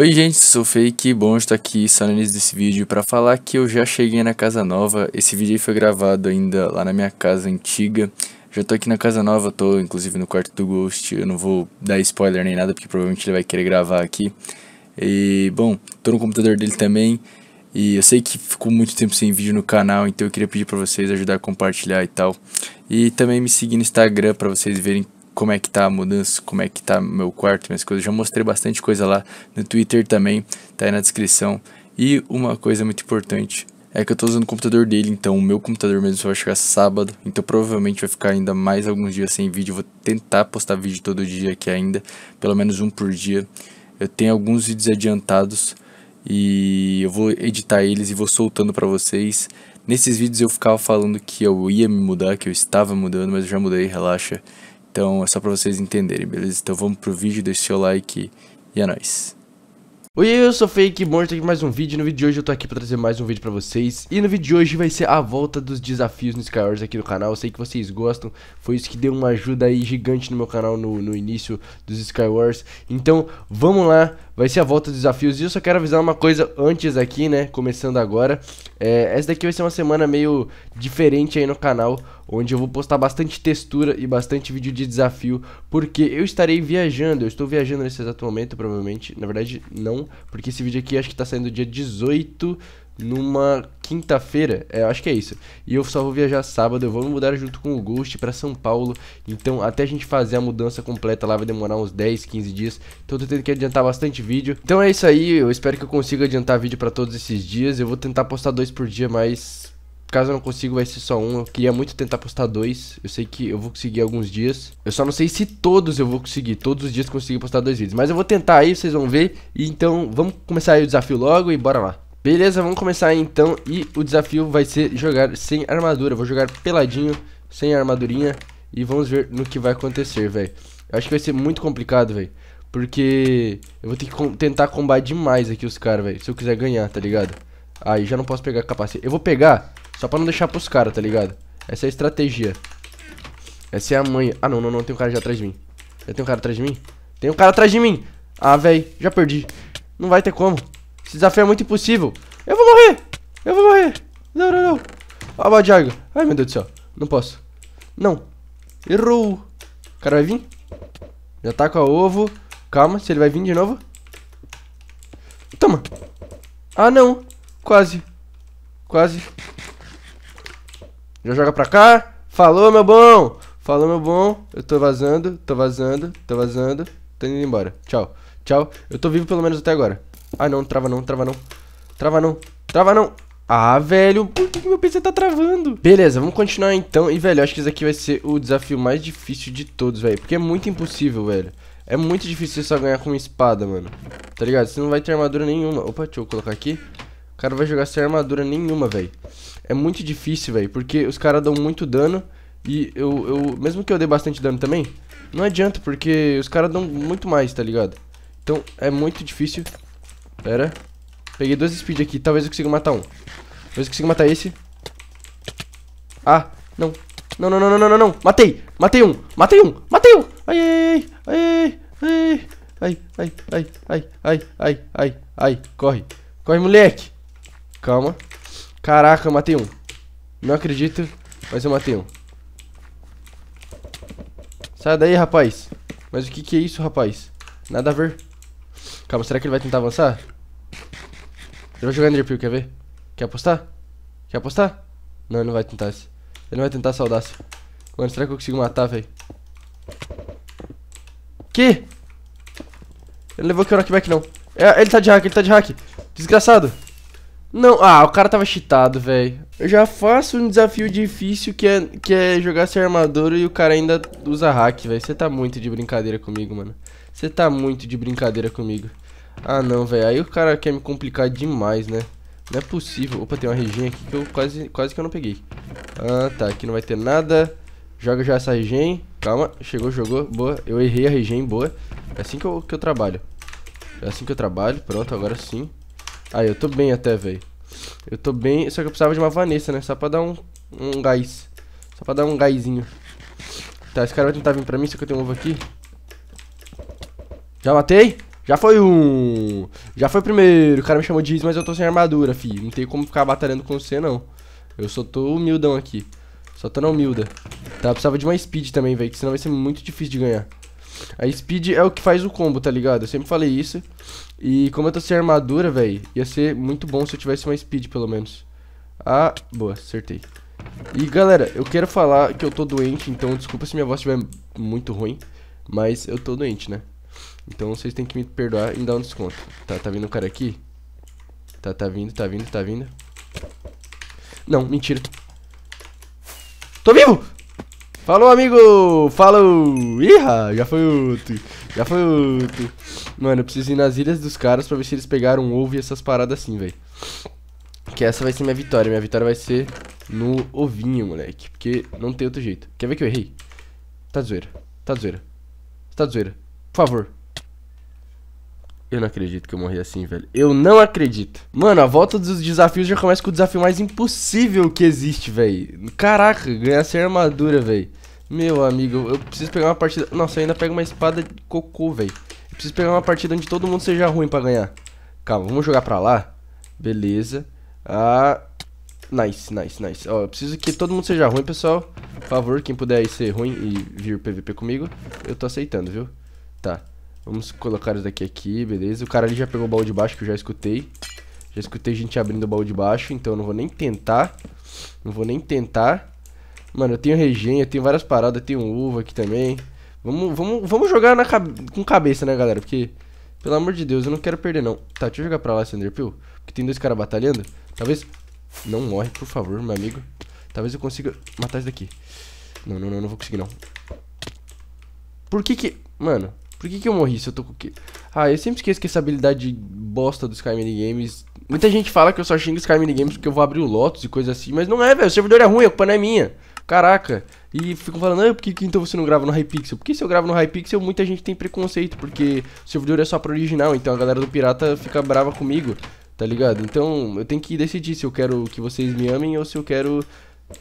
Oi gente, sou Fei, que bom estar aqui só no início desse vídeo para falar que eu já cheguei na casa nova, esse vídeo foi gravado ainda lá na minha casa antiga, já tô aqui na casa nova, tô inclusive no quarto do Ghost, eu não vou dar spoiler nem nada porque provavelmente ele vai querer gravar aqui, e bom, tô no computador dele também, e eu sei que ficou muito tempo sem vídeo no canal, então eu queria pedir para vocês ajudar a compartilhar e tal, e também me seguir no Instagram para vocês verem como é que tá a mudança, como é que tá meu quarto, minhas coisas. Já mostrei bastante coisa lá no Twitter também, tá aí na descrição. E uma coisa muito importante é que eu tô usando o computador dele, então o meu computador mesmo só vai chegar sábado, então provavelmente vai ficar ainda mais alguns dias sem vídeo. Vou tentar postar vídeo todo dia aqui ainda, pelo menos um por dia. Eu tenho alguns vídeos adiantados e eu vou editar eles e vou soltando para vocês. Nesses vídeos eu ficava falando que eu ia me mudar, que eu estava mudando, mas eu já mudei, relaxa. Então é só para vocês entenderem, beleza? Então vamos pro vídeo, deixa o seu like e é nóis. Oi, eu sou Fake Morto aqui mais um vídeo. No vídeo de hoje eu tô aqui pra trazer mais um vídeo pra vocês. E no vídeo de hoje vai ser a volta dos desafios no Skywars aqui no canal. Eu sei que vocês gostam. Foi isso que deu uma ajuda aí gigante no meu canal no, no início dos Skywars. Então, vamos lá vai ser a volta dos desafios. E eu só quero avisar uma coisa antes aqui, né? Começando agora. É, essa daqui vai ser uma semana meio diferente aí no canal, onde eu vou postar bastante textura e bastante vídeo de desafio, porque eu estarei viajando. Eu estou viajando nesse exato momento, provavelmente. Na verdade, não, porque esse vídeo aqui acho que está saindo dia 18 numa quinta-feira, é, acho que é isso. E eu só vou viajar sábado, eu vou me mudar junto com o Ghost para São Paulo. Então, até a gente fazer a mudança completa lá vai demorar uns 10, 15 dias. Então, eu tô tendo que adiantar bastante vídeo. Então é isso aí, eu espero que eu consiga adiantar vídeo para todos esses dias. Eu vou tentar postar dois por dia, mas Caso eu não consiga, vai ser só um. Eu queria muito tentar postar dois. Eu sei que eu vou conseguir alguns dias. Eu só não sei se todos eu vou conseguir. Todos os dias conseguir postar dois vídeos. Mas eu vou tentar aí, vocês vão ver. E então, vamos começar aí o desafio logo e bora lá. Beleza, vamos começar então. E o desafio vai ser jogar sem armadura. Vou jogar peladinho, sem armadurinha. E vamos ver no que vai acontecer, velho. Acho que vai ser muito complicado, velho. Porque eu vou ter que com tentar combater demais aqui os caras, velho. Se eu quiser ganhar, tá ligado? Aí ah, já não posso pegar capacete. Eu vou pegar só pra não deixar pros caras, tá ligado? Essa é a estratégia. Essa é a manha. Ah, não, não, não. Tem um cara já atrás de mim. Já tem um cara atrás de mim? Tem um cara atrás de mim! Ah, velho. Já perdi. Não vai ter como. Esse desafio é muito impossível. Eu vou morrer. Eu vou morrer. Não, não, não. de ah, Badiago. Ai, meu Deus do céu. Não posso. Não. Errou. O cara vai vir? Já tá com a ovo. Calma, se ele vai vir de novo. Toma. Ah, não. Quase. Quase. Já joga pra cá. Falou, meu bom. Falou, meu bom. Eu tô vazando, tô vazando, tô vazando. Tô indo embora. Tchau. Tchau. Eu tô vivo pelo menos até agora. Ah, não, trava não, trava não. Trava não, trava não. Ah, velho, por que, meu PC tá travando? Beleza, vamos continuar então. E, velho, acho que isso aqui vai ser o desafio mais difícil de todos, velho. Porque é muito impossível, velho. É muito difícil só ganhar com espada, mano. Tá ligado? Você não vai ter armadura nenhuma. Opa, deixa eu colocar aqui. O cara vai jogar sem armadura nenhuma, velho. É muito difícil, velho. Porque os caras dão muito dano. E eu, eu... Mesmo que eu dê bastante dano também, não adianta. Porque os caras dão muito mais, tá ligado? Então, é muito difícil... Pera. Peguei dois speed aqui. Talvez eu consiga matar um. Talvez eu consiga matar esse. Ah, não. Não, não, não, não, não, não, Matei. Matei um. Matei um. Matei um. Ai, ai, ai, ai, ai, ai, ai, ai, ai, ai, ai, ai. Corre. Corre, moleque. Calma. Caraca, eu matei um. Não acredito, mas eu matei um. Sai daí, rapaz. Mas o que, que é isso, rapaz? Nada a ver. Calma, será que ele vai tentar avançar? Ele vai jogar Ender quer ver? Quer apostar? Quer apostar? Não, ele não vai tentar esse. Ele não vai tentar essa audácia. Mano, será que eu consigo matar, velho? Que? Ele levou que o knockback, não. É, ele tá de hack, ele tá de hack. Desgraçado. Não, ah, o cara tava cheatado, velho. Eu já faço um desafio difícil que é, que é jogar sem armadura e o cara ainda usa hack, velho. Você tá muito de brincadeira comigo, mano. Você tá muito de brincadeira comigo. Ah não, velho. Aí o cara quer me complicar demais, né? Não é possível. Opa, tem uma regen aqui que eu quase, quase que eu não peguei. Ah, tá. Aqui não vai ter nada. Joga já essa regen. Calma. Chegou, jogou. Boa. Eu errei a regen. Boa. É assim que eu, que eu trabalho. É assim que eu trabalho. Pronto, agora sim. Aí, ah, eu tô bem até, velho. Eu tô bem. Só que eu precisava de uma Vanessa, né? Só pra dar um, um gás. Só pra dar um gásinho. Tá, esse cara vai tentar vir pra mim, só que eu tenho um ovo aqui. Já matei? Já foi um. Já foi primeiro. O cara me chamou de Riz, mas eu tô sem armadura, fi. Não tem como ficar batalhando com você, não. Eu só tô humildão aqui. Só tô na humilda. Tá, eu precisava de uma speed também, velho. Que senão vai ser muito difícil de ganhar. A speed é o que faz o combo, tá ligado? Eu sempre falei isso. E como eu tô sem armadura, velho, ia ser muito bom se eu tivesse uma speed, pelo menos. Ah, boa, acertei. E galera, eu quero falar que eu tô doente, então desculpa se minha voz estiver muito ruim. Mas eu tô doente, né? Então vocês têm que me perdoar e me dar um desconto. Tá, tá vindo um cara aqui? Tá, tá vindo, tá vindo, tá vindo. Não, mentira. Tô vivo! Falou, amigo! Falou! Iha! Já foi outro. Já foi outro. Mano, eu preciso ir nas ilhas dos caras pra ver se eles pegaram um ovo e essas paradas assim, velho. Que essa vai ser minha vitória. Minha vitória vai ser no ovinho, moleque. Porque não tem outro jeito. Quer ver que eu errei? Tá de zoeira. Tá de zoeira. Tá de zoeira. Por favor. Eu não acredito que eu morri assim, velho. Eu não acredito. Mano, a volta dos desafios já começa com o desafio mais impossível que existe, velho. Caraca, ganhar sem armadura, velho. Meu amigo, eu preciso pegar uma partida... Nossa, eu ainda pego uma espada de cocô, velho. Eu preciso pegar uma partida onde todo mundo seja ruim pra ganhar. Calma, vamos jogar pra lá. Beleza. Ah... Nice, nice, nice. Ó, eu preciso que todo mundo seja ruim, pessoal. Por favor, quem puder aí ser ruim e vir PVP comigo, eu tô aceitando, viu? Tá. Vamos colocar isso daqui aqui, beleza. O cara ali já pegou o baú de baixo, que eu já escutei. Já escutei gente abrindo o baú de baixo, então eu não vou nem tentar. Não vou nem tentar. Mano, eu tenho regen, eu tenho várias paradas, eu tenho uva aqui também. Vamos, vamos, vamos jogar na com cabeça, né, galera? Porque, pelo amor de Deus, eu não quero perder, não. Tá, deixa eu jogar pra lá esse Enderpeel, porque tem dois caras batalhando. Talvez... Não morre, por favor, meu amigo. Talvez eu consiga matar isso daqui. Não, não, não, não vou conseguir, não. Por que que... Mano, por que, que eu morri se eu tô com o quê? Ah, eu sempre esqueço que essa habilidade bosta dos Sky Minigames. Muita gente fala que eu só xingo Sky Minigames porque eu vou abrir o Lotus e coisa assim, mas não é, velho. O servidor é ruim, a culpa não é minha. Caraca. E ficam falando, ah, por que, que, então você não grava no Hypixel? Porque se eu gravo no Hypixel, muita gente tem preconceito, porque o servidor é só pro original, então a galera do pirata fica brava comigo, tá ligado? Então eu tenho que decidir se eu quero que vocês me amem ou se eu quero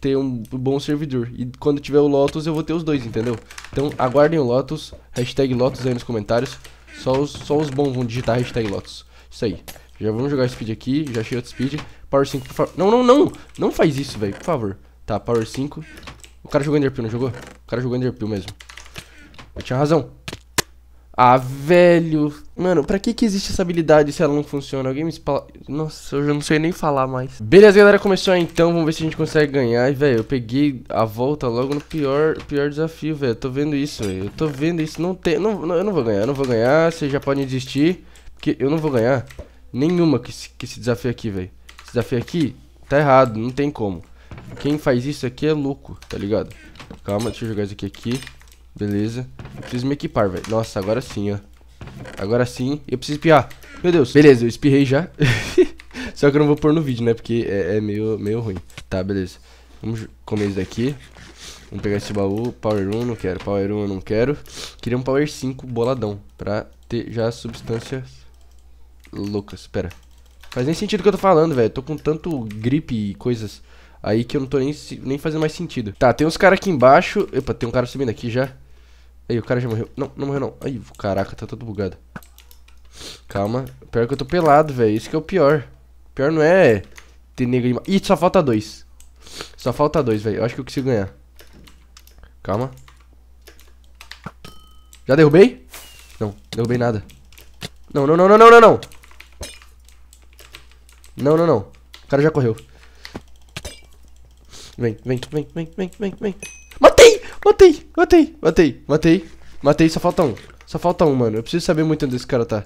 ter um bom servidor. E quando tiver o Lotus, eu vou ter os dois, entendeu? Então aguardem o Lotus, hashtag Lotus aí nos comentários. Só os, só os bons vão digitar hashtag Lotus. Isso aí. Já vamos jogar speed aqui, já achei outro speed. Power 5, por favor. Não, não, não! Não faz isso, velho, por favor. Tá, Power 5. O cara jogou Enderpeel, não jogou? O cara jogou Enderpeel mesmo. Eu tinha razão. Ah, velho. Mano, pra que que existe essa habilidade se ela não funciona? Alguém me espala... Nossa, eu já não sei nem falar mais. Beleza, galera, começou então. Vamos ver se a gente consegue ganhar. E, velho, eu peguei a volta logo no pior, pior desafio, velho. Tô vendo isso, velho. Eu tô vendo isso. Não tem... Não, não, eu não vou ganhar, eu não vou ganhar. Vocês já podem desistir. Porque eu não vou ganhar nenhuma que esse, que esse desafio aqui, velho. Esse desafio aqui tá errado, não tem como. Quem faz isso aqui é louco, tá ligado? Calma, deixa eu jogar isso aqui aqui. Beleza. Eu preciso me equipar, velho. Nossa, agora sim, ó. Agora sim. Eu preciso espiar. Meu Deus. Beleza, eu espirrei já. Só que eu não vou pôr no vídeo, né? Porque é, é meio, meio ruim. Tá, beleza. Vamos comer isso daqui. Vamos pegar esse baú. Power 1, não quero. Power 1, eu não quero. Queria um Power 5 boladão. Pra ter já substâncias loucas. Pera. Faz nem sentido o que eu tô falando, velho. Tô com tanto gripe e coisas aí que eu não tô nem, nem fazendo mais sentido. Tá, tem uns caras aqui embaixo. Opa, tem um cara subindo aqui já. Aí, o cara já morreu. Não, não morreu não. Ai, caraca, tá todo bugado. Calma. Pior que eu tô pelado, velho. Isso que é o pior. pior não é ter nega. demais. Ih, só falta dois. Só falta dois, velho. Eu acho que eu consigo ganhar. Calma. Já derrubei? Não, derrubei nada. Não, não, não, não, não, não, não. Não, não, não. O cara já correu. Vem, vem, vem, vem, vem, vem, vem. Matei, matei, matei, matei. Matei, só falta um. Só falta um, mano. Eu preciso saber muito onde esse cara tá.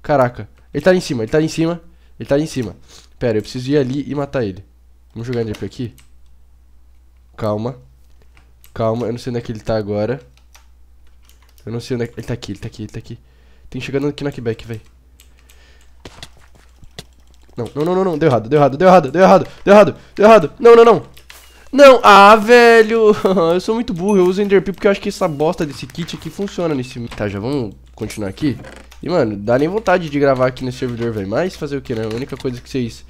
Caraca. Ele tá ali em cima, ele tá ali em cima. Ele tá ali em cima. Pera, eu preciso ir ali e matar ele. Vamos jogar ele aqui? Calma. Calma, eu não sei onde é que ele tá agora. Eu não sei onde é que... Ele tá aqui, ele tá aqui, ele tá aqui. Tem que chegar no knockback, véi. Não, não, não, não, não, deu errado, deu errado, deu errado, deu errado, deu errado, deu errado. Não, não, não. Não, ah, velho, eu sou muito burro, eu uso Enderpeel porque eu acho que essa bosta desse kit aqui funciona nesse... Tá, já vamos continuar aqui. E, mano, dá nem vontade de gravar aqui nesse servidor, velho, mas fazer o que, né? A única coisa que vocês...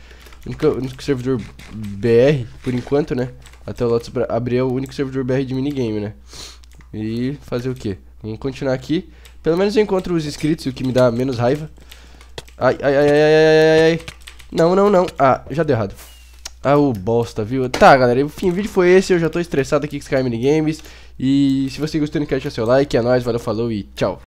O único, servidor BR, por enquanto, né? Até o Lotus abrir é o único servidor BR de minigame, né? E fazer o quê? Vamos continuar aqui. Pelo menos eu encontro os inscritos, o que me dá menos raiva. Ai, ai, ai, ai, ai, ai, ai. Não, não, não. Ah, já deu errado. Ah, o bosta, viu? Tá, galera, enfim, o vídeo foi esse, eu já tô estressado aqui com Sky Minigames. E se você gostou, não quer deixar seu like, é nóis, valeu, falou e tchau.